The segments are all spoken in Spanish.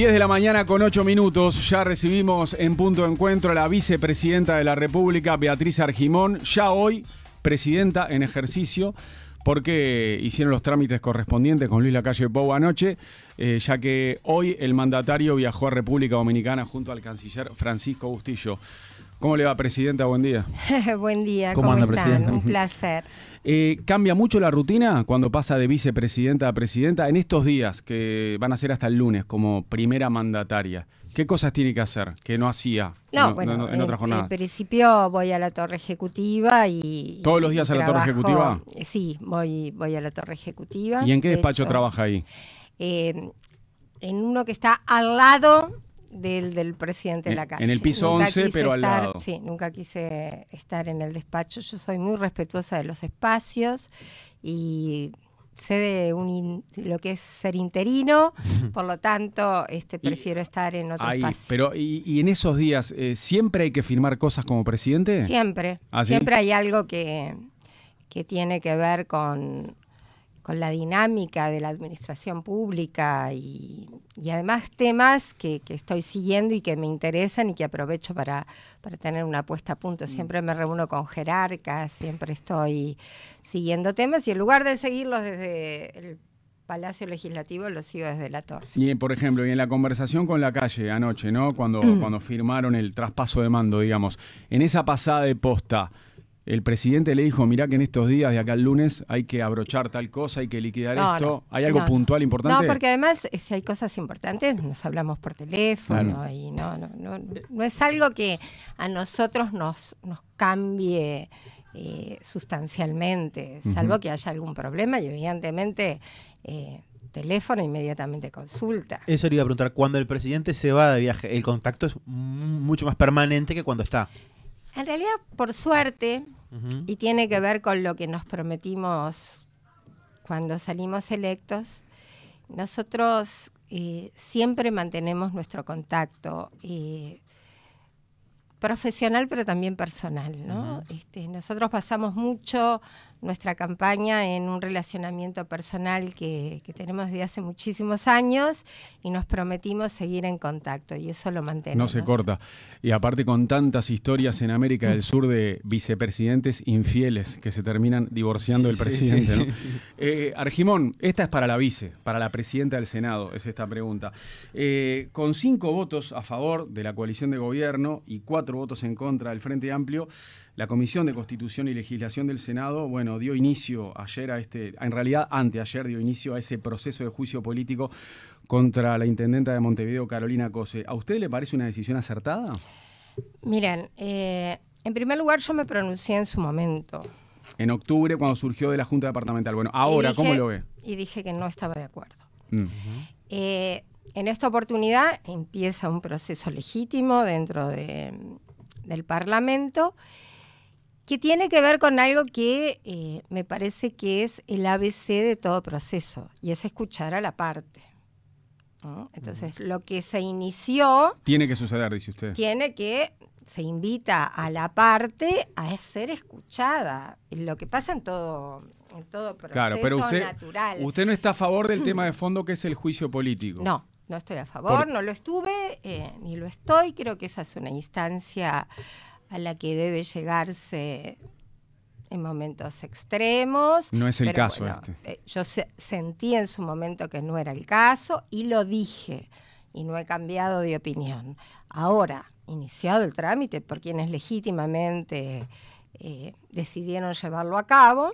10 de la mañana con 8 minutos, ya recibimos en punto de encuentro a la vicepresidenta de la República, Beatriz Argimón, ya hoy presidenta en ejercicio, porque hicieron los trámites correspondientes con Luis Lacalle Pou anoche, eh, ya que hoy el mandatario viajó a República Dominicana junto al canciller Francisco Bustillo. ¿Cómo le va, Presidenta? Buen día. Buen día, ¿cómo, anda, están? Un placer. Eh, ¿Cambia mucho la rutina cuando pasa de vicepresidenta a presidenta en estos días que van a ser hasta el lunes como primera mandataria? ¿Qué cosas tiene que hacer que no hacía en, otra jornada? En principio voy a la torre ejecutiva y... ¿Todos los días a la torre ejecutiva? Eh, sí, voy, voy a la torre ejecutiva. ¿Y en qué despacho trabaja ahí? Eh, en uno que está al lado del, del presidente de la casa En el piso 11, pero al lado. Sí, nunca quise estar en el despacho. Yo soy muy respetuosa de los espacios y sé de un lo que es ser interino, por lo tanto, este prefiero estar en otro espacio. Pero y, en esos días eh, siempre hay que firmar cosas como presidente? Siempre. ¿Ah, siempre hay algo que que tiene que ver con con la dinámica de la administración pública y, además temas que, estoy siguiendo y que me interesan y que aprovecho para, para tener una puesta a punto. Mm. Siempre me reúno con jerarcas, siempre estoy siguiendo temas y en lugar de seguirlos desde el Palacio Legislativo los sigo desde la torre. Y por ejemplo, y en la conversación con la calle anoche, ¿no? Cuando, mm. cuando firmaron el traspaso de mando, digamos, en esa pasada de posta el presidente le dijo, mirá que en estos días de acá al lunes hay que abrochar tal cosa, hay que liquidar esto. ¿Hay algo puntual importante? No, porque además eh, si hay cosas importantes nos hablamos por teléfono y no, no, es algo que a nosotros nos, nos cambie eh, sustancialmente, salvo que haya algún problema y evidentemente... Eh, teléfono inmediatamente consulta. Eso le iba a preguntar, cuando el presidente se va de viaje, el contacto es mucho más permanente que cuando está. En realidad, por suerte, y tiene que ver con lo que nos prometimos cuando salimos electos, nosotros eh, siempre mantenemos nuestro contacto eh, profesional, pero también personal. Este, nosotros pasamos mucho nuestra campaña en un relacionamiento personal que, tenemos desde hace muchísimos años y nos prometimos seguir en contacto y eso lo mantenemos. No se corta. Y aparte con tantas historias en América del Sur de vicepresidentes infieles que se terminan divorciando del presidente. Eh, Argimón, esta es para la vice, para la presidenta del Senado, es esta pregunta. Eh, con cinco votos a favor de la coalición de gobierno y cuatro votos en contra del Frente Amplio, la Comisión de Constitución y Legislación del Senado, bueno, dio inicio ayer a este, en realidad anteayer dio inicio a ese proceso de juicio político contra la intendenta de Montevideo, Carolina Cose. ¿A usted le parece una decisión acertada? Miren, eh, en primer lugar yo me pronuncié en su momento. En octubre, cuando surgió de la Junta Departamental. Bueno, ahora, ¿cómo lo ve? Y dije que no estaba de acuerdo. Mm. Eh, en esta oportunidad empieza un proceso legítimo dentro del Parlamento que tiene que ver con algo que eh, me parece que es el ABC de todo proceso, y es escuchar a la parte. Entonces, lo que se inició... Tiene que suceder, dice usted. Tiene que, se invita a la parte a ser escuchada, lo que pasa en todo, todo proceso claro, pero usted, natural. Usted no está a favor del tema de fondo que es el juicio político. No, no estoy a favor, no lo estuve, eh, ni lo estoy, creo que esa es una instancia a la que debe llegarse en momentos extremos. No es el caso este. Eh, yo sentí en su momento que no era el caso y lo dije y no he cambiado de opinión. Ahora, iniciado el trámite por quienes legítimamente eh, decidieron llevarlo a cabo,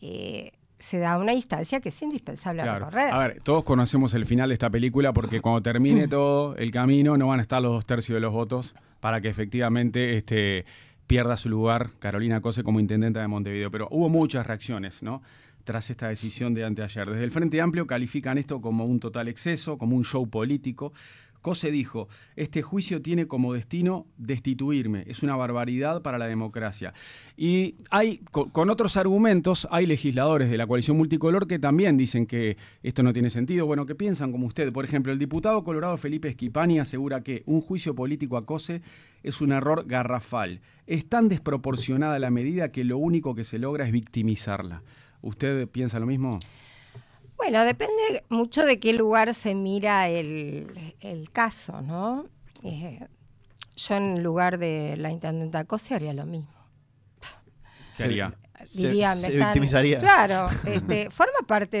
eh, se da una instancia que es indispensable a recorrer. A ver, todos conocemos el final de esta película porque cuando termine todo el camino no van a estar los dos tercios de los votos para que efectivamente este, pierda su lugar Carolina Cose como intendenta de Montevideo. Pero hubo muchas reacciones, ¿no? tras esta decisión de anteayer. Desde el Frente Amplio califican esto como un total exceso, como un show político. Cose dijo, este juicio tiene como destino destituirme, es una barbaridad para la democracia. Y hay, con, otros argumentos, hay legisladores de la coalición multicolor que también dicen que esto no tiene sentido. Bueno, ¿qué piensan como usted? Por ejemplo, el diputado colorado Felipe Esquipani asegura que un juicio político a Cose es un error garrafal. Es tan desproporcionada la medida que lo único que se logra es victimizarla. ¿Usted piensa lo mismo? Bueno, depende mucho de qué lugar se mira el, caso, ¿no? Eh, yo en lugar de la intendenta Cosi haría lo mismo. Sería. haría? se, victimizaría. Claro, este, forma parte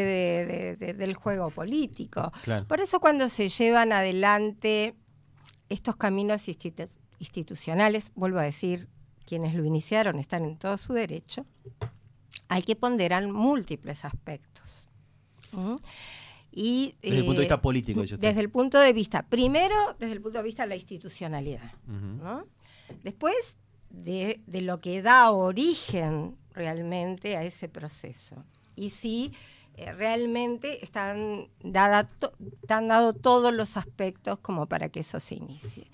del juego político. Por eso cuando se llevan adelante estos caminos institucionales, vuelvo a decir, quienes lo iniciaron están en todo su derecho, hay que ponderar múltiples aspectos. Y, desde el punto de vista eh, político. Desde el punto de vista, primero, desde el punto de vista de la institucionalidad. ¿no? Después, de, lo que da origen realmente a ese proceso. Y si eh, realmente están, dada están dados todos los aspectos como para que eso se inicie.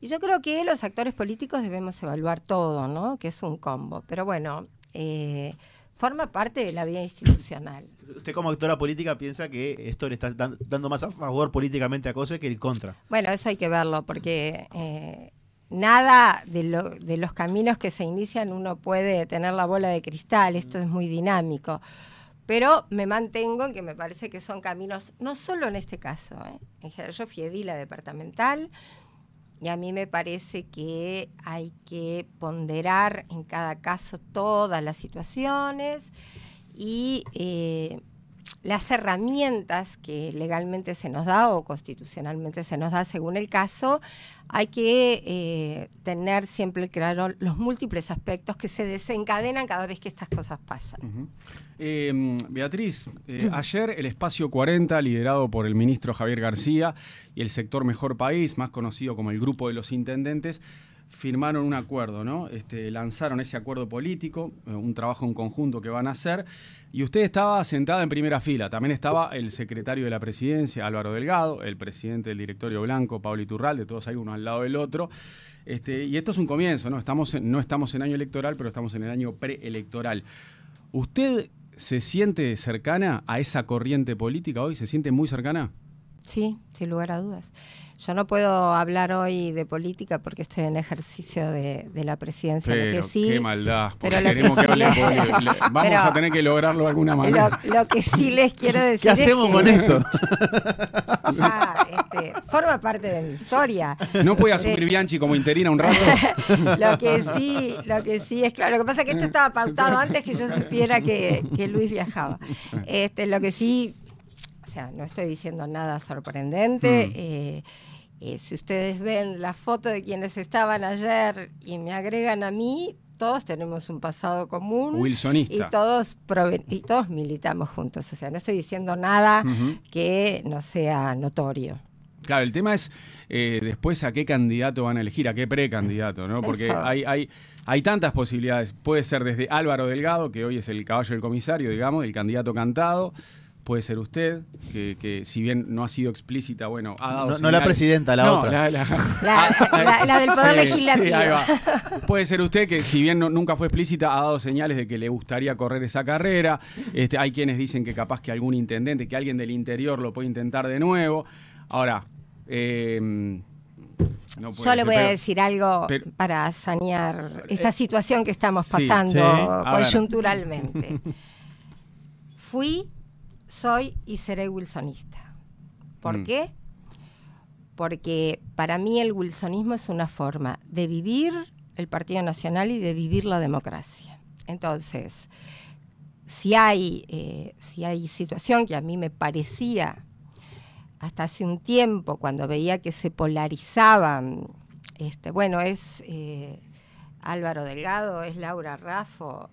Y yo creo que los actores políticos debemos evaluar todo, ¿no? Que es un combo. Pero bueno, eh, forma parte de la vida institucional. ¿Usted como actora política piensa que esto le está dando más a favor políticamente a Cose que el contra? Bueno, eso hay que verlo, porque eh, nada de, los caminos que se inician uno puede tener la bola de cristal, esto es muy dinámico. Pero me mantengo en que me parece que son caminos, no solo en este caso, ¿eh? yo fui edila departamental, y a mí me parece que hay que ponderar en cada caso todas las situaciones y eh, las herramientas que legalmente se nos da o constitucionalmente se nos da según el caso, hay que eh, tener siempre claro los múltiples aspectos que se desencadenan cada vez que estas cosas pasan. Em, Beatriz, eh, ayer el Espacio 40, liderado por el ministro Javier García y el sector Mejor País, más conocido como el Grupo de los Intendentes, firmaron un acuerdo, ¿no? Este, lanzaron ese acuerdo político, eh, un trabajo en conjunto que van a hacer. Y usted estaba sentada en primera fila. También estaba el secretario de la presidencia, Álvaro Delgado, el presidente del directorio blanco, Pablo de todos ahí uno al lado del otro. Este, y esto es un comienzo, ¿no? Estamos no estamos en año electoral, pero estamos en el año preelectoral. ¿Usted se siente cercana a esa corriente política hoy? ¿Se siente muy cercana? Sí, sin lugar a dudas. Yo no puedo hablar hoy de política porque estoy en ejercicio de, la presidencia. Pero, lo que sí, qué maldad. Pero que, hablar. vamos a tener que lograrlo de alguna manera. Lo, que sí les quiero decir. ¿Qué hacemos con esto? Ya, este, forma parte de mi historia. ¿No puede asumir Bianchi como interina un rato? lo que sí, lo que sí es claro. Lo que pasa es que esto estaba pautado antes que yo supiera que, que Luis viajaba. Este, lo que sí sea, no estoy diciendo nada sorprendente. Mm. Eh, eh, si ustedes ven la foto de quienes estaban ayer y me agregan a mí, todos tenemos un pasado común. Wilsonista. Y todos, todos militamos juntos. O sea, no estoy diciendo nada que no sea notorio. Claro, el tema es eh, después a qué candidato van a elegir, a qué precandidato, ¿no? Porque hay, hay, hay tantas posibilidades. Puede ser desde Álvaro Delgado, que hoy es el caballo del comisario, digamos, el candidato cantado puede ser usted, que, si bien no ha sido explícita, bueno, ha dado. No, no la presidenta, la otra. La, del Poder Legislativo. Puede ser usted que, si bien nunca fue explícita, ha dado señales de que le gustaría correr esa carrera. Este, hay quienes dicen que capaz que algún intendente, que alguien del interior lo puede intentar de nuevo. Ahora. Eh, no Yo le voy a decir algo para sanear esta eh, situación que estamos pasando coyunturalmente. Fui soy y seré wilsonista. ¿Por mm. qué? Porque para mí el wilsonismo es una forma de vivir el Partido Nacional y de vivir la democracia. Entonces, si hay, eh, si hay situación que a mí me parecía hasta hace un tiempo, cuando veía que se polarizaban, este, bueno, es eh, Álvaro Delgado, es Laura Raffo,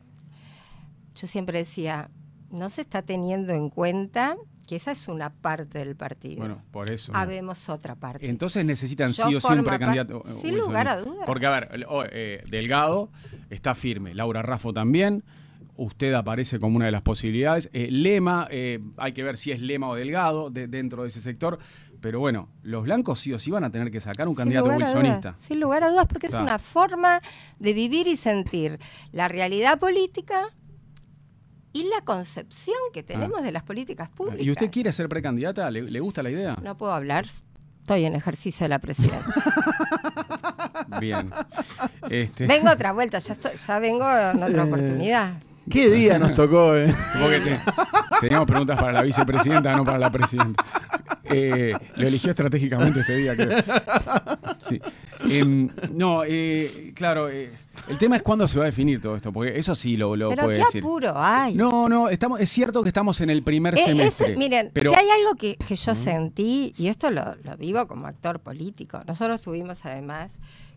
yo siempre decía, no se está teniendo en cuenta que esa es una parte del partido. Bueno, por eso. Habemos otra parte. Entonces necesitan sí o sí un precandidato. Sin lugar a dudas. Porque, a ver, eh, Delgado está firme, Laura Raffo también. Usted aparece como una de las posibilidades. Eh, Lema, eh, hay que ver si es Lema o Delgado dentro de ese sector. Pero bueno, los blancos sí o sí van a tener que sacar un candidato wilsonista. sin lugar a dudas, porque es una forma de vivir y sentir la realidad política y la concepción que tenemos ah. de las políticas ah, públicas. ¿Y usted quiere ser precandidata? ¿Le, gusta la idea? No puedo hablar, estoy en ejercicio de la presidencia. Bien. Este vengo otra vuelta, ya, vengo en otra eh, oportunidad. ¿Qué día nos tocó? Eh? teníamos preguntas para la vicepresidenta, no para la presidenta. Eh, lo eligió estratégicamente este día, creo. Em, no, eh, claro el tema es cuándo se va a definir todo esto, porque eso sí lo, lo pero puede decir. No, no, estamos, es cierto que estamos en el primer eh, semestre. miren, pero... si hay algo que, yo sentí, y esto lo, vivo como actor político, nosotros tuvimos además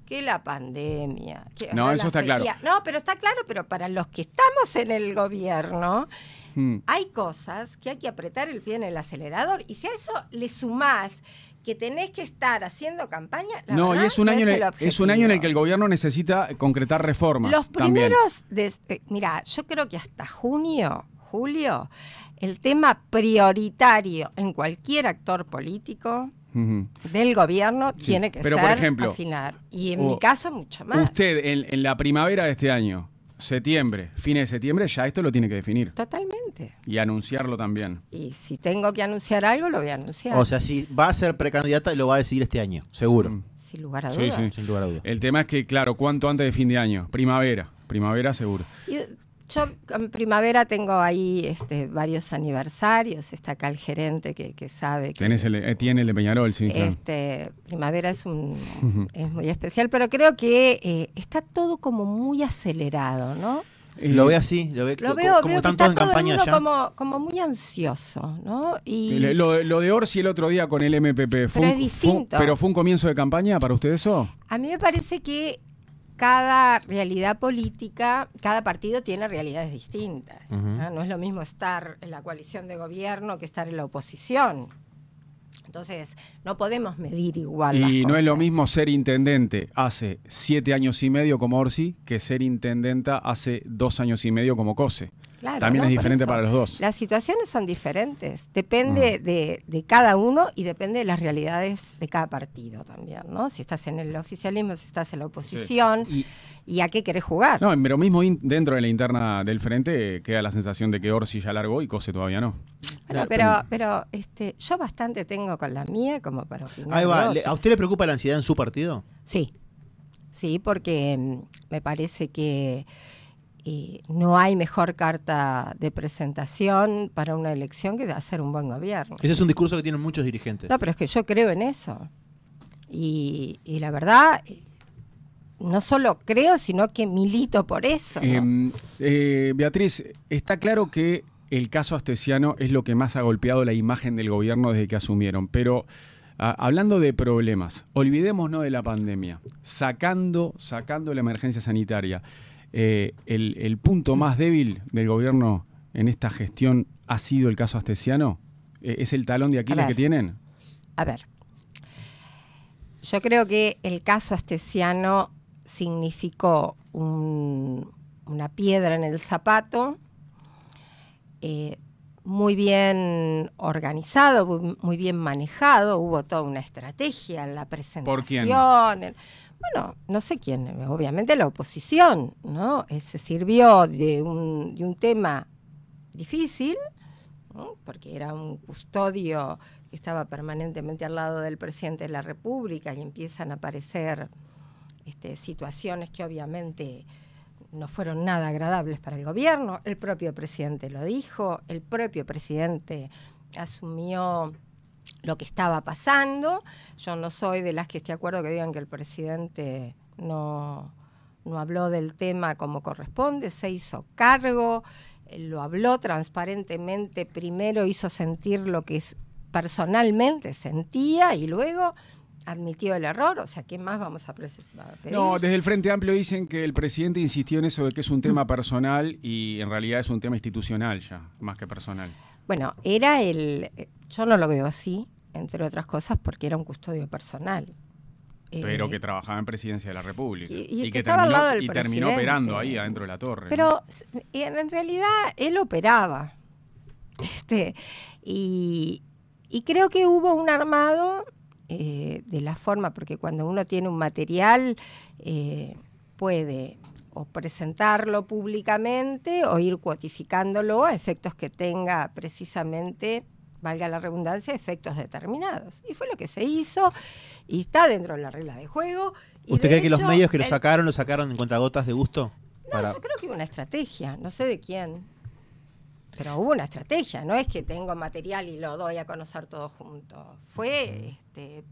que la pandemia. no, eso está claro. No, pero está claro, pero para los que estamos en el gobierno, mm. hay cosas que hay que apretar el pie en el acelerador. Y si a eso le sumás que tenés que estar haciendo campaña. La no, y es un, año es, en el, un año en el que el gobierno necesita concretar reformas. Los primeros, de, eh, mira, yo creo que hasta junio, julio, el tema prioritario en cualquier actor político del gobierno tiene que pero ser por ejemplo, afinar. Y en mi caso, mucho más. Usted, en, en la primavera de este año, septiembre, fines de septiembre, ya esto lo tiene que definir. Totalmente. Y anunciarlo también. Y si tengo que anunciar algo, lo voy a anunciar. O sea, si va a ser precandidata, lo va a decidir este año, seguro. Mm. Sin lugar a dudas. Sí, sí. Sin lugar a dudas. El tema es que, claro, ¿cuánto antes de fin de año? Primavera. Primavera seguro. Yo en primavera tengo ahí este, varios aniversarios. Está acá el gerente que, sabe. Que, eh, tiene el de Peñarol, sí. Este, primavera es, un, es muy especial, pero creo que eh, está todo como muy acelerado, ¿no? y eh, lo veo así, lo, veo, como en campaña Como, muy ansioso, ¿no? Y lo, lo, de Orsi el otro día con el MPP. Fue pero es distinto. Fue, ¿Pero fue un comienzo de campaña para usted eso? A mí me parece que cada realidad política, cada partido tiene realidades distintas. ¿no? es lo mismo estar en la coalición de gobierno que estar en la oposición. Entonces, no podemos medir igual. Y no es lo mismo ser intendente hace siete años y medio como Orsi que ser intendenta hace dos años y medio como Cose. También es diferente para los dos. Las situaciones son diferentes. Depende mm. de, cada uno y depende de las realidades de cada partido también, ¿no? Si estás en el oficialismo, si estás en la oposición y, a qué querés jugar. No, pero mismo dentro de la interna del frente eh, queda la sensación de que Orsi ya largó y Cose todavía no. pero, pero este, yo bastante tengo con la mía como para opinar. ¿A usted le preocupa la ansiedad en su partido? Sí. Sí, porque mm, me parece que no hay mejor carta de presentación para una elección que hacer un buen gobierno. Ese es un discurso que tienen muchos dirigentes. No, pero es que yo creo en eso. Y, la verdad, no solo creo, sino que milito por eso. Em, eh, Beatriz, está claro que el caso Astesiano es lo que más ha golpeado la imagen del gobierno desde que asumieron, pero... Ah, hablando de problemas, olvidémonos de la pandemia, sacando, sacando la emergencia sanitaria. Eh, el, punto más débil del gobierno en esta gestión ha sido el caso astesiano? Eh, ¿Es el talón de Aquiles que tienen? A ver, yo creo que el caso astesiano significó una piedra en el zapato eh, muy bien organizado, muy bien manejado, hubo toda una estrategia en la presentación. ¿Por quién? bueno, no sé quién, obviamente la oposición, ¿no? Eh, se sirvió de un, tema difícil, porque era un custodio que estaba permanentemente al lado del presidente de la República y empiezan a aparecer este, situaciones que obviamente no fueron nada agradables para el gobierno, el propio presidente lo dijo, el propio presidente asumió lo que estaba pasando. Yo no soy de las que esté de acuerdo que digan que el presidente no, no habló del tema como corresponde, se hizo cargo, eh, lo habló transparentemente, primero hizo sentir lo que personalmente sentía y luego Admitió el error, o sea, ¿qué más vamos a presentar? No, desde el Frente Amplio dicen que el presidente insistió en eso de que es un tema personal y en realidad es un tema institucional ya, más que personal. Bueno, era el, yo no lo veo así, entre otras cosas, porque era un custodio personal. Pero eh, que trabajaba en Presidencia de la República. Y, que, terminó, operando ahí adentro de la torre. Pero eh, en realidad él operaba. Este, y, y creo que hubo un armado eh, de la forma, porque cuando uno tiene un material eh, puede o presentarlo públicamente o ir cuotificándolo a efectos que tenga precisamente valga la redundancia, efectos determinados. Y fue lo que se hizo y está dentro de la regla de juego. ¿Usted cree que los medios que lo sacaron, lo sacaron en gotas de gusto? No, yo creo que una estrategia, no sé de quién. Pero hubo una estrategia, no es que tengo material y lo doy a conocer todo junto. Fue este,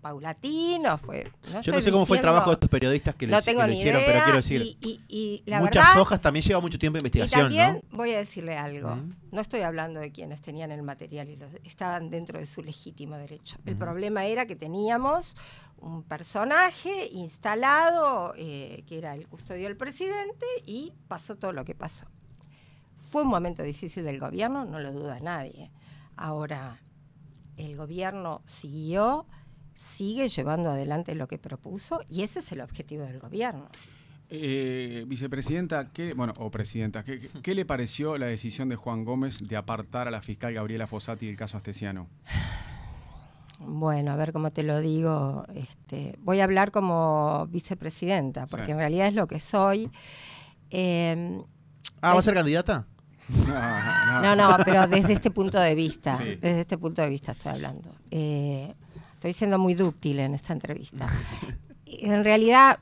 paulatino, fue... Yo no sé cómo fue el trabajo de estos periodistas que, lo hicieron, pero quiero decir, y, muchas hojas también lleva mucho tiempo de investigación. Y también voy a decirle algo, no estoy hablando de quienes tenían el material y estaban dentro de su legítimo derecho. El problema era que teníamos un personaje instalado, eh, que era el custodio del presidente, y pasó todo lo que pasó. Fue un momento difícil del gobierno, no lo duda nadie. Ahora, el gobierno siguió, sigue llevando adelante lo que propuso y ese es el objetivo del gobierno. Eh, vicepresidenta, ¿qué, bueno, o presidenta, ¿qué, le pareció la decisión de Juan Gómez de apartar a la fiscal Gabriela Fossati del caso Astesiano? Bueno, a ver cómo te lo digo. Este, voy a hablar como vicepresidenta, porque en realidad es lo que soy. ah, em, ¿va a ser candidata? No, no, pero desde este punto de vista, desde este punto de vista estoy hablando. Eh, estoy siendo muy dúctil en esta entrevista. en realidad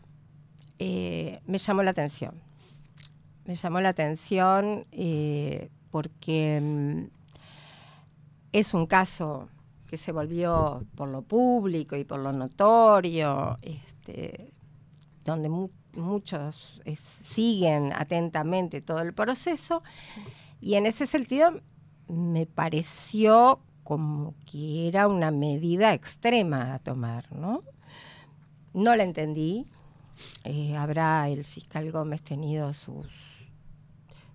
eh, me llamó la atención. Me llamó la atención eh, porque mm, es un caso que se volvió por lo público y por lo notorio, este, donde muchos siguen atentamente todo el proceso y en ese sentido me pareció como que era una medida extrema a tomar, ¿no? No la entendí. Eh, habrá el fiscal Gómez tenido sus,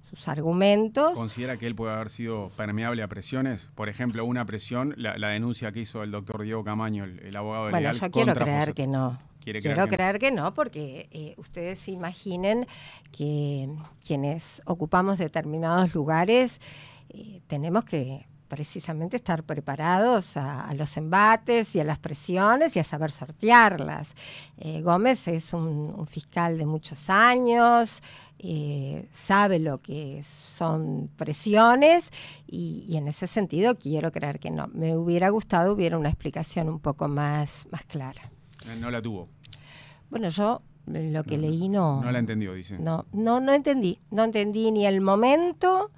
sus argumentos. ¿Considera que él puede haber sido permeable a presiones? Por ejemplo, una presión, la, denuncia que hizo el doctor Diego Camaño, el, abogado de Bueno, yo quiero creer que no. Quiero creer que, no, porque eh, ustedes se imaginen que quienes ocupamos determinados lugares eh, tenemos que precisamente estar preparados a, los embates y a las presiones y a saber sortearlas. Eh, Gómez es un, fiscal de muchos años, sabe lo que son presiones y, y, en ese sentido quiero creer que no. Me hubiera gustado, hubiera una explicación un poco más, más clara. Eh, no la tuvo. Bueno, yo eh, lo que leí no... No la entendió, dice. No, no, no entendí. No entendí ni el momento,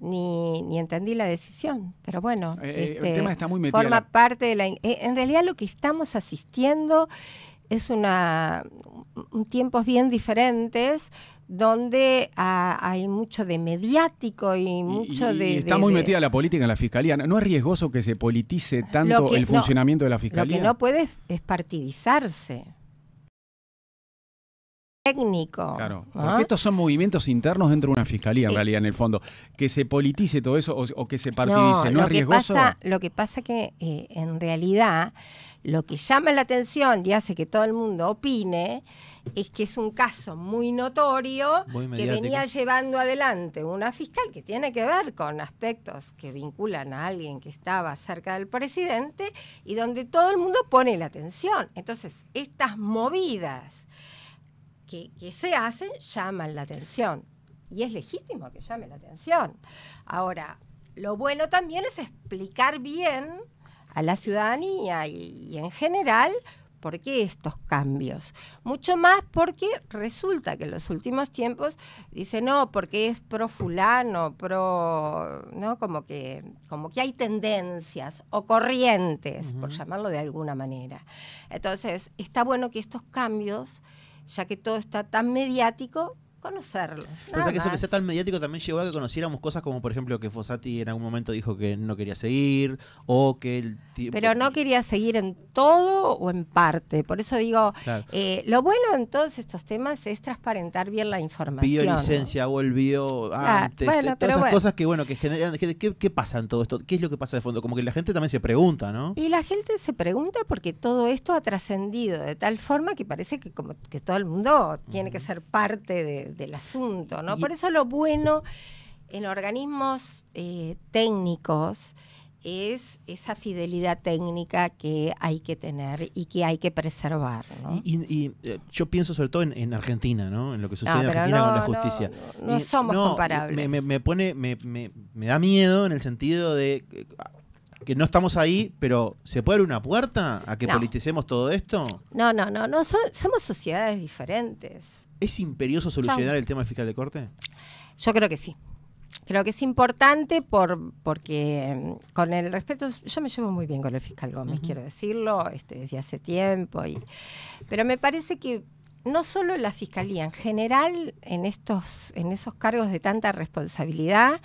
ni, ni entendí la decisión. Pero bueno, eh, este, tema está muy metido. Forma parte de la... En realidad lo que estamos asistiendo es una, Mm, tiempos bien diferentes donde ah, hay mucho de mediático y mucho de... está muy metida la política en la fiscalía. ¿No es riesgoso que se politice tanto el funcionamiento de la fiscalía? Lo que no puede es partidizarse técnico. Claro, porque estos son movimientos internos dentro de una fiscalía, en eh, realidad, en el fondo. Que se politice todo eso o, que se partidice, ¿no, es riesgoso? lo que pasa que eh, en realidad lo que llama la atención y hace que todo el mundo opine es que es un caso muy notorio que venía llevando adelante una fiscal que tiene que ver con aspectos que vinculan a alguien que estaba cerca del presidente y donde todo el mundo pone la atención. Entonces, estas movidas que, se hacen llaman la atención. Y es legítimo que llame la atención. Ahora, lo bueno también es explicar bien a la ciudadanía y, en general por qué estos cambios. Mucho más porque resulta que en los últimos tiempos dice no, porque es pro fulano, pro, ¿no? Como que, como que hay tendencias o corrientes, por llamarlo de alguna manera. Entonces, está bueno que estos cambios ya que todo está tan mediático, conocerlo. Pasa que eso que sea tan mediático también llegó a que conociéramos cosas como, por ejemplo, que Fossati en algún momento dijo que no quería seguir o que el Pero no quería seguir en todo o en parte. Por eso digo, eh, lo bueno en todos estos temas es transparentar bien la información. Pidió licencia, volvió antes. Eh, todas esas cosas que, bueno, que generan. ¿qué, pasa en todo esto? ¿Qué es lo que pasa de fondo? Como que la gente también se pregunta, ¿no? Y la gente se pregunta porque todo esto ha trascendido de tal forma que parece que como que todo el mundo tiene que ser parte de, del asunto, ¿no? Por eso lo bueno en organismos eh, técnicos es esa fidelidad técnica que hay que tener y que hay que preservar. Y, eh, yo pienso sobre todo en, Argentina, ¿no? en lo que sucede en Argentina con la justicia. No, somos comparables. Me, pone, me, da miedo en el sentido de que no estamos ahí, pero ¿se puede abrir una puerta a que politicemos todo esto? No, no, no, no somos sociedades diferentes. ¿Es imperioso solucionar el tema del fiscal de corte? Yo creo que sí. Creo que es importante por, porque em, con el respeto, yo me llevo muy bien con el fiscal Gómez, quiero decirlo, este, desde hace tiempo, pero me parece que no solo la fiscalía, en general, en estos, en esos cargos de tanta responsabilidad,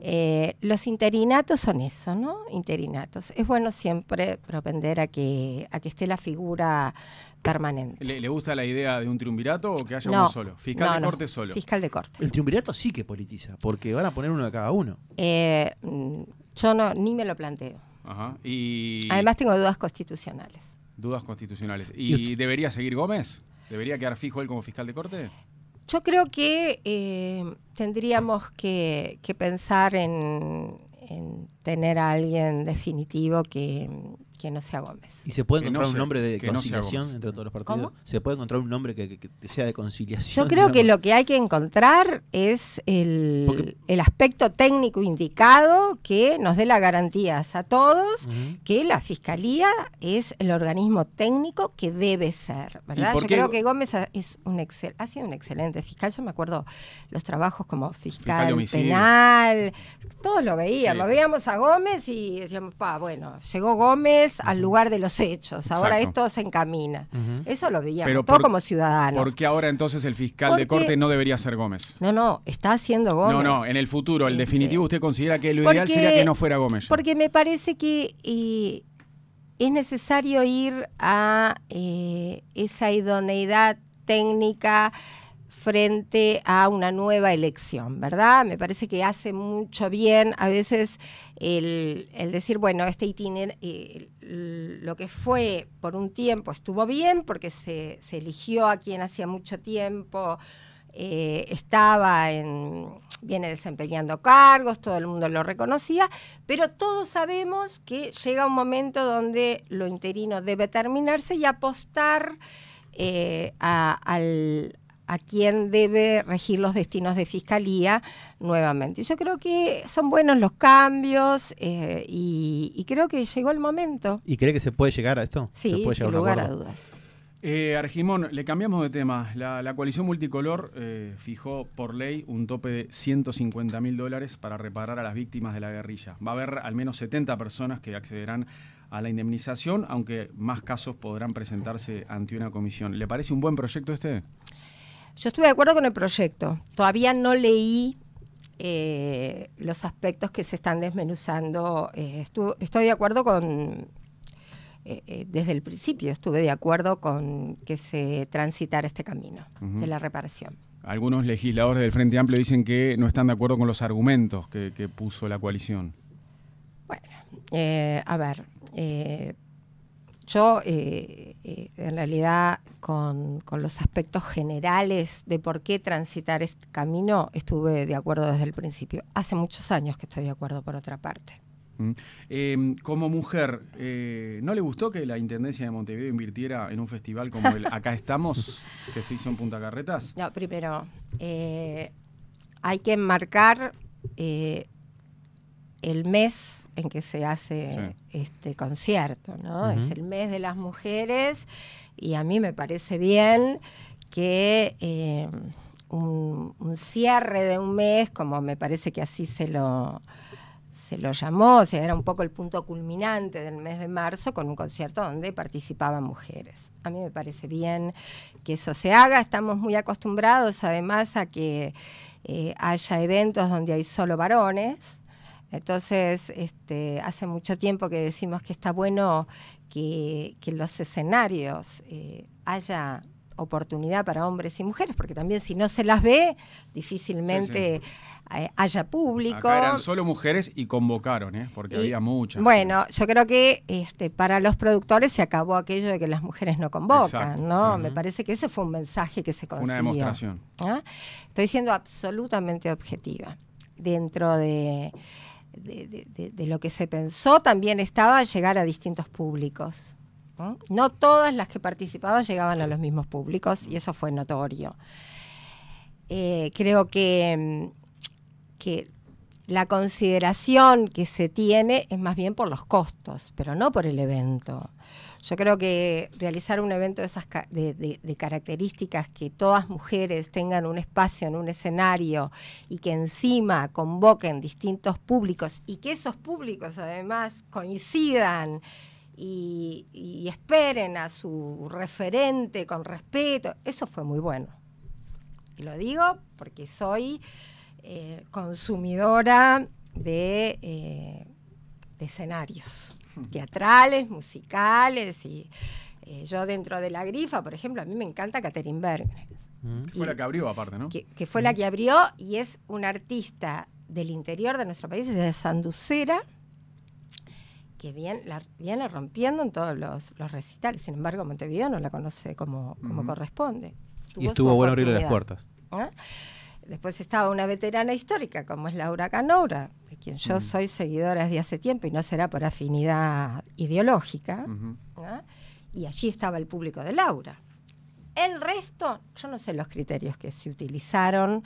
eh, los interinatos son eso, ¿no? Interinatos. Es bueno siempre propender a que, a que esté la figura permanente. ¿Le, gusta la idea de un triunvirato o que haya uno solo? Fiscal de corte solo. Fiscal de corte. El triunvirato sí que politiza, porque van a poner uno de cada uno. Eh, mm, yo no, ni me lo planteo. Ajá. Y... Además tengo dudas constitucionales. Dudas constitucionales. ¿Y debería seguir Gómez? ¿Debería quedar fijo él como fiscal de corte? Yo creo que eh, tendríamos que pensar en, en tener a alguien definitivo que, no sea Gómez. ¿Y se puede encontrar un nombre de conciliación entre todos los partidos? ¿Se puede encontrar un nombre que, sea de conciliación? Yo creo que lo que hay que encontrar es el, aspecto técnico indicado que nos dé las garantías a todos que la Fiscalía es el organismo técnico que debe ser. ¿verdad? Yo creo que Gómez ha, es un excel, ha sido un excelente fiscal. Yo me acuerdo los trabajos como fiscal penal, todos lo veíamos, lo veíamos a Gómez y decíamos, pa, bueno, llegó Gómez al lugar de los hechos, ahora esto se encamina. Eso lo veíamos, todos como ciudadanos. ¿Por qué ahora entonces el fiscal de corte no debería ser Gómez? No, no, está haciendo Gómez. No, no, en el futuro, el este, definitivo, ¿usted considera que lo ideal sería que no fuera Gómez? Porque me parece que es necesario ir a eh, esa idoneidad técnica frente a una nueva elección, ¿verdad? Me parece que hace mucho bien a veces el, decir, bueno, este itinerario, eh, lo que fue por un tiempo estuvo bien porque se, eligió a quien hacía mucho tiempo. Eh, estaba en, viene desempeñando cargos, todo el mundo lo reconocía, pero todos sabemos que llega un momento donde lo interino debe terminarse y apostar eh, a, al, a quién debe regir los destinos de fiscalía nuevamente. Yo creo que son buenos los cambios eh, y, creo que llegó el momento. ¿Y cree que se puede llegar a esto? Sí, sin lugar a, dudas. Eh, le cambiamos de tema. La, coalición multicolor eh, fijó por ley un tope de 150 mil dólares para reparar a las víctimas de la guerrilla. Va a haber al menos 70 personas que accederán a la indemnización, aunque más casos podrán presentarse ante una comisión. ¿Le parece un buen proyecto este? Yo estuve de acuerdo con el proyecto. Todavía no leí eh, los aspectos que se están desmenuzando. Eh, estoy de acuerdo con, eh, desde el principio, estuve de acuerdo con que se transitara este camino de la reparación. Algunos legisladores del Frente Amplio dicen que no están de acuerdo con los argumentos que puso la coalición. Bueno, a ver yo, eh, eh, en realidad, con, los aspectos generales de por qué transitar este camino, estuve de acuerdo desde el principio. Hace muchos años que estoy de acuerdo, por otra parte. Mm. Em, como mujer, eh, ¿no le gustó que la Intendencia de Montevideo invirtiera en un festival como el Acá Estamos, que se hizo en Punta Carretas? No, primero, hay que enmarcar el mes en que se hace este concierto, ¿no? Es el mes de las mujeres y a mí me parece bien que eh, un, cierre de un mes, como me parece que así se lo, se lo llamó, o sea, era un poco el punto culminante del mes de marzo con un concierto donde participaban mujeres. A mí me parece bien que eso se haga, estamos muy acostumbrados además a que eh, haya eventos donde hay solo varones, entonces, este, hace mucho tiempo que decimos que está bueno que, en los escenarios eh, haya oportunidad para hombres y mujeres, porque también si no se las ve, difícilmente eh, haya público. eran solo mujeres y convocaron, ¿eh? porque había muchas. Bueno, yo creo que este, para los productores se acabó aquello de que las mujeres no convocan, ¿no? Me parece que ese fue un mensaje que se consiguió. Una demostración. Estoy siendo absolutamente objetiva dentro de de, lo que se pensó también estaba llegar a distintos públicos. ¿no? todas las que participaban llegaban a los mismos públicos y eso fue notorio. Eh, creo mm, que la consideración que se tiene es más bien por los costos, pero no por el evento. Yo creo que realizar un evento de esas características, que todas mujeres tengan un espacio en un escenario y que encima convoquen distintos públicos y que esos públicos además coincidan y, esperen a su referente con respeto, eso fue muy bueno. Y lo digo porque soy eh, consumidora de eh, escenarios. teatrales, musicales y eh, yo dentro de la grifa, por ejemplo, a mí me encanta Catherine Bergner. Mm. Que fue la que abrió aparte, ¿no? Que, fue la mm. que abrió y es una artista del interior de nuestro país, es de Sanducera, que viene, la, viene rompiendo en todos los, recitales. Sin embargo, Montevideo no la conoce como, mm. corresponde. y estuvo bueno abrirle las puertas. ¿Ah? Después estaba una veterana histórica como es Laura Canoura quien yo soy seguidora desde hace tiempo y no será por afinidad ideológica, y allí estaba el público de Laura. El resto, yo no sé los criterios que se utilizaron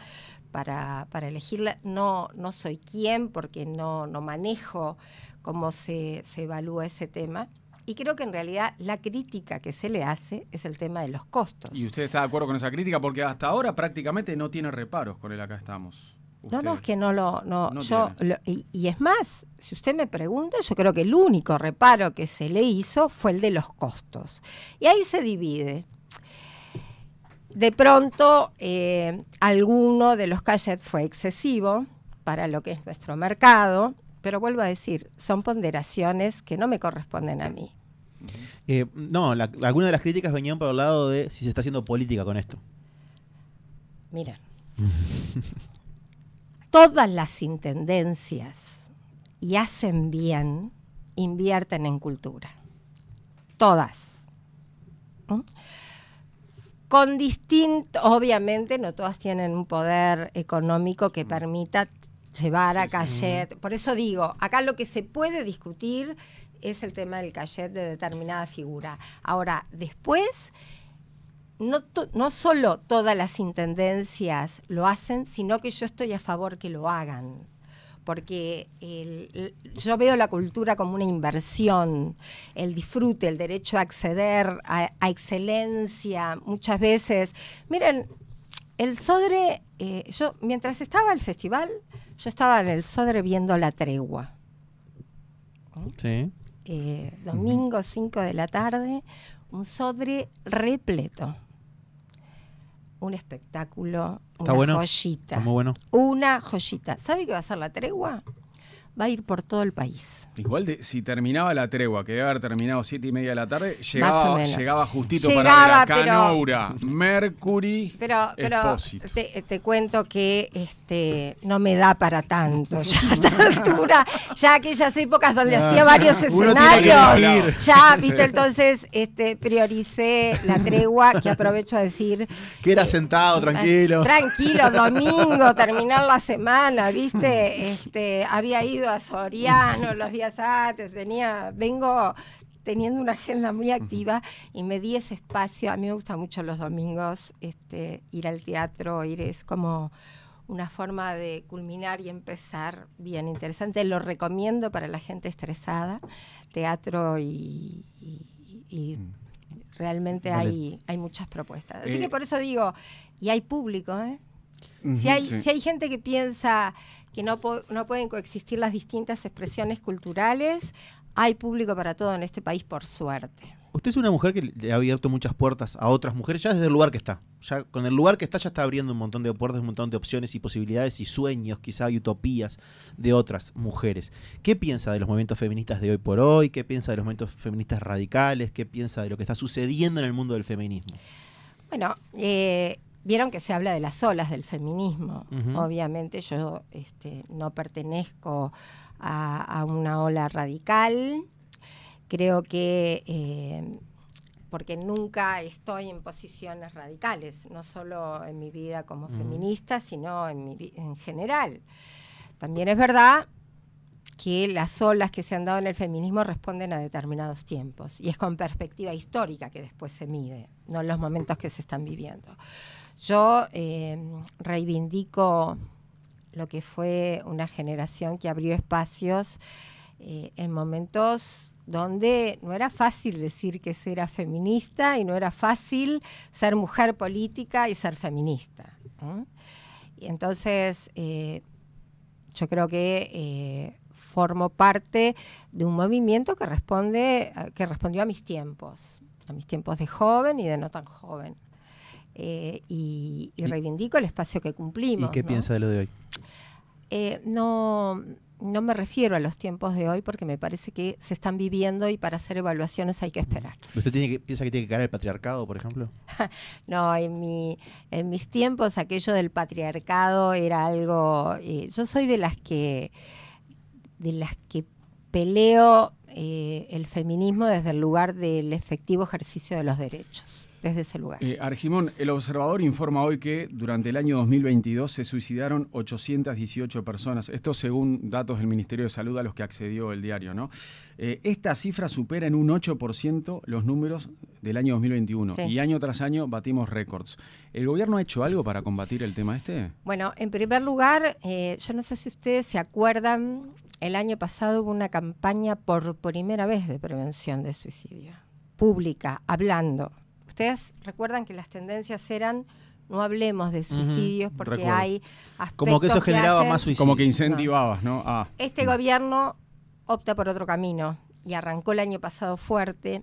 para, para elegirla, no, no soy quien porque no, manejo cómo se, se evalúa ese tema. Y creo que en realidad la crítica que se le hace es el tema de los costos. ¿Y usted está de acuerdo con esa crítica? Porque hasta ahora prácticamente no tiene reparos con el acá estamos. No, no, es que no lo. No, yo, y, es más, si usted me pregunta, yo creo que el único reparo que se le hizo fue el de los costos. Y ahí se divide. De pronto, eh, alguno de los calles fue excesivo para lo que es nuestro mercado, pero vuelvo a decir, son ponderaciones que no me corresponden a mí. Eh, no, alguna algunas de las críticas venían por el lado de si se está haciendo política con esto. mira todas las intendencias, y hacen bien, invierten en cultura. Todas. ¿Mm? Con distinto, obviamente no todas tienen un poder económico que mm. permita llevar a sí, Por eso digo, acá lo que se puede discutir es el tema del Cayet de determinada figura. Ahora, después no, solo todas las intendencias lo hacen, sino que yo estoy a favor que lo hagan porque yo veo la cultura como una inversión, el disfrute, el derecho a acceder a, excelencia, muchas veces. Miren, el Sodre, eh, yo mientras estaba el festival, yo estaba en el Sodre viendo la tregua. Eh, domingo 5 de la tarde, un Sodre repleto un espectáculo, una joyita. bueno. Una joyita. ¿Sabe qué va a ser la tregua? va a ir por todo el país. Igual si terminaba la tregua, que debe haber terminado siete y media de la tarde, llegaba, llegaba justito para la Canoura, Mercury, pero, pero te, cuento que este no me da para tanto ya a esta altura, ya aquellas épocas donde ah. hacía varios escenarios, ya viste entonces este prioricé la tregua que aprovecho a decir que era sentado eh, tranquilo, tranquilo domingo terminar la semana, viste este había ido a Soriano los días antes, tenía, vengo teniendo una agenda muy activa y me di ese espacio. A mí me gusta mucho los domingos este, ir al teatro, ir es como una forma de culminar y empezar bien interesante. Lo recomiendo para la gente estresada, teatro y, mm. realmente hay, hay muchas propuestas. Así eh, que por eso digo, y hay público, ¿eh? si, hay, si hay gente que piensa, que no, no pueden coexistir las distintas expresiones culturales. Hay público para todo en este país, por suerte. Usted es una mujer que le ha abierto muchas puertas a otras mujeres ya desde el lugar que está. Ya con el lugar que está ya está abriendo un montón de puertas, un montón de opciones y posibilidades y sueños, quizá utopías de otras mujeres. ¿Qué piensa de los movimientos feministas de hoy por hoy? ¿Qué piensa de los movimientos feministas radicales? ¿Qué piensa de lo que está sucediendo en el mundo del feminismo? Bueno, eh, Vieron que se habla de las olas del feminismo. Obviamente yo este, no pertenezco a, una ola radical. Creo que, eh, porque nunca estoy en posiciones radicales, no solo en mi vida como feminista, sino en, en general. También es verdad que las olas que se han dado en el feminismo responden a determinados tiempos y es con perspectiva histórica que después se mide, no en los momentos que se están viviendo. Yo eh, reivindico lo que fue una generación que abrió espacios eh, en momentos donde no era fácil decir que se era feminista y no era fácil ser mujer política y ser feminista. Y entonces, eh, yo creo que formo parte de un movimiento que responde, que respondió a mis tiempos, a mis tiempos de joven y de no tan joven. Eh, y, reivindico el espacio que cumplimos. ¿Y qué piensa de lo de hoy? Eh, no, no me refiero a los tiempos de hoy porque me parece que se están viviendo y para hacer evaluaciones hay que esperar. ¿Usted piensa que tiene que caer el patriarcado, por ejemplo? no, en, mis tiempos aquello del patriarcado era algo... Eh, yo soy de las que, de las que peleo el feminismo desde el lugar del efectivo ejercicio de los derechos desde ese lugar. Eh, Argimón, el observador informa hoy que durante el año 2022 se suicidaron 818 personas. Esto según datos del Ministerio de Salud a los que accedió el diario, ¿no? Eh, esta cifra supera en un 8% los números del año 2021 y año tras año batimos récords. ¿El gobierno ha hecho algo para combatir el tema este? Bueno, en primer lugar, eh, yo no sé si ustedes se acuerdan, el año pasado hubo una campaña por primera vez de prevención de suicidio, pública, hablando recuerdan que las tendencias eran no hablemos de suicidios porque hay aspectos como que eso generaba más suicidios como que incentivabas ah. este gobierno opta por otro camino y arrancó el año pasado fuerte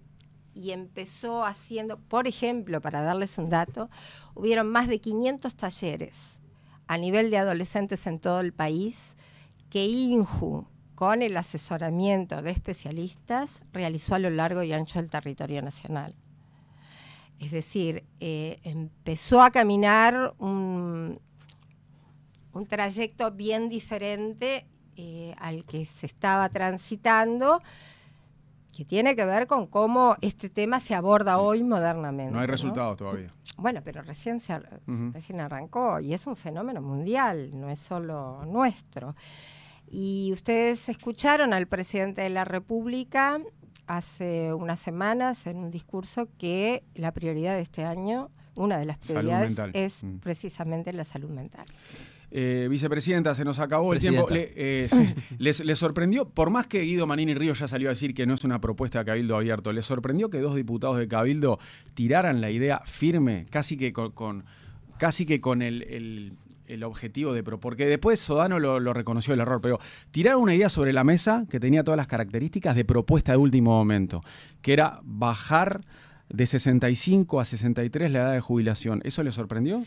y empezó haciendo por ejemplo para darles un dato hubieron más de 500 talleres a nivel de adolescentes en todo el país que INJU con el asesoramiento de especialistas realizó a lo largo y ancho del territorio nacional es decir, eh, empezó a caminar un, trayecto bien diferente eh, al que se estaba transitando, que tiene que ver con cómo este tema se aborda hoy modernamente. No hay resultados todavía. Bueno, pero recién, se, recién arrancó y es un fenómeno mundial, no es solo nuestro. Y ustedes escucharon al presidente de la República hace unas semanas en un discurso que la prioridad de este año, una de las prioridades es mm. precisamente la salud mental. Eh, vicepresidenta, se nos acabó el tiempo. Le, eh, les, sorprendió, por más que Guido Manini Río ya salió a decir que no es una propuesta de Cabildo abierto, ¿les sorprendió que dos diputados de Cabildo tiraran la idea firme, casi que con, casi que con el, el objetivo de Pro, porque después Sodano lo, lo, reconoció el error, pero tirar una idea sobre la mesa que tenía todas las características de propuesta de último momento, que era bajar de 65 a 63 la edad de jubilación. ¿Eso le sorprendió?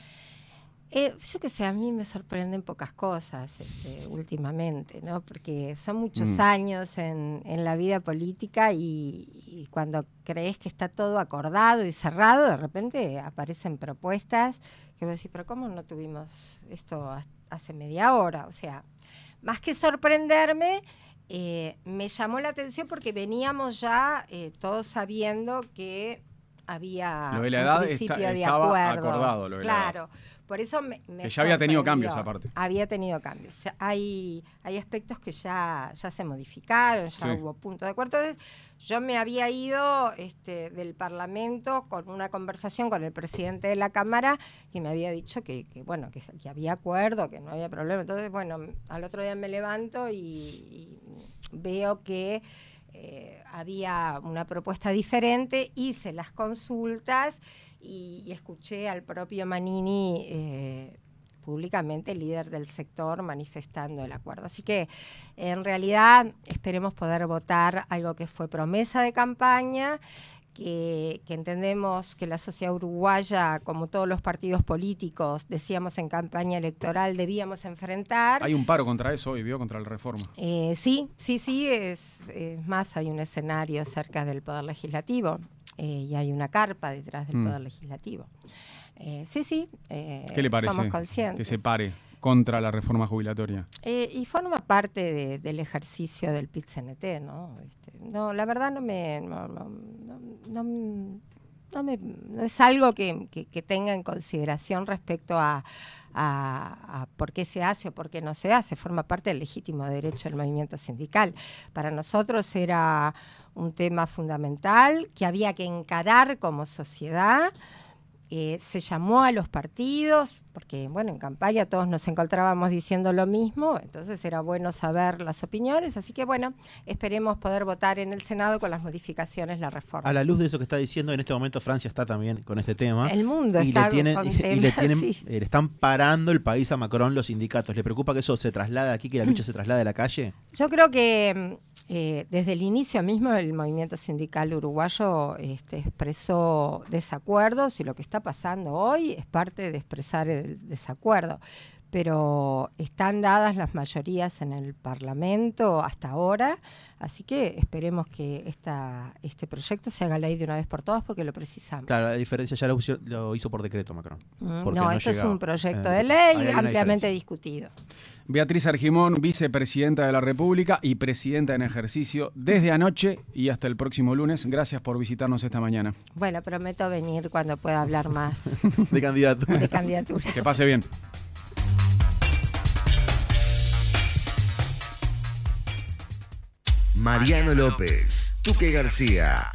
Eh, yo qué sé, a mí me sorprenden pocas cosas este, últimamente, ¿no? Porque son muchos mm. años en, la vida política y, cuando crees que está todo acordado y cerrado, de repente aparecen propuestas que vos decís, pero ¿cómo no tuvimos esto hace media hora? O sea, más que sorprenderme, eh, me llamó la atención porque veníamos ya eh, todos sabiendo que había lo de la de claro la por eso me, ya había tenido cambios aparte. Había tenido cambios. Hay, hay aspectos que ya, ya se modificaron, ya hubo puntos de acuerdo. Entonces, yo me había ido este, del Parlamento con una conversación con el presidente de la Cámara que me había dicho que, bueno, que, había acuerdo, que no había problema. Entonces, bueno, al otro día me levanto y veo que eh, había una propuesta diferente, hice las consultas y, escuché al propio Manini. Eh, públicamente líder del sector manifestando el acuerdo. Así que en realidad esperemos poder votar algo que fue promesa de campaña, que, entendemos que la sociedad uruguaya, como todos los partidos políticos, decíamos en campaña electoral, debíamos enfrentar. Hay un paro contra eso hoy, ¿vio? Contra la reforma. Eh, sí, sí, sí, es, más, hay un escenario cerca del Poder Legislativo eh, y hay una carpa detrás del mm. Poder Legislativo. Eh, sí, sí, ¿Qué le parece somos conscientes. Que se pare contra la reforma jubilatoria. Eh, y forma parte del ejercicio del pit -CNT, este, ¿no? la verdad no me... No, no, no es algo que, que, tenga en consideración respecto a, a, a, por qué se hace o por qué no se hace. Forma parte del legítimo derecho del movimiento sindical. Para nosotros era un tema fundamental que había que encarar como sociedad eh, se llamó a los partidos, porque bueno, en campaña todos nos encontrábamos diciendo lo mismo, entonces era bueno saber las opiniones, así que bueno, esperemos poder votar en el Senado con las modificaciones, la reforma. A la luz de eso que está diciendo, en este momento Francia está también con este tema. El mundo está y, le están parando el país a Macron los sindicatos. ¿Le preocupa que eso se traslade aquí, que la lucha se traslade a la calle? Yo creo que eh, desde el inicio mismo el movimiento sindical uruguayo este, expresó desacuerdos y lo que está pasando hoy es parte de expresar el desacuerdo pero están dadas las mayorías en el Parlamento hasta ahora, así que esperemos que este proyecto se haga ley de una vez por todas porque lo precisamos. Claro, la diferencia ya lo, hizo por decreto Macron. Mm, no, esto es un proyecto eh, de ley ampliamente discutido. Beatriz Argimón, vicepresidenta de la República y presidenta en ejercicio desde anoche y hasta el próximo lunes. Gracias por visitarnos esta mañana. Bueno, prometo venir cuando pueda hablar más de candidaturas. De candidaturas. Que pase bien. Mariano López, Tuque García.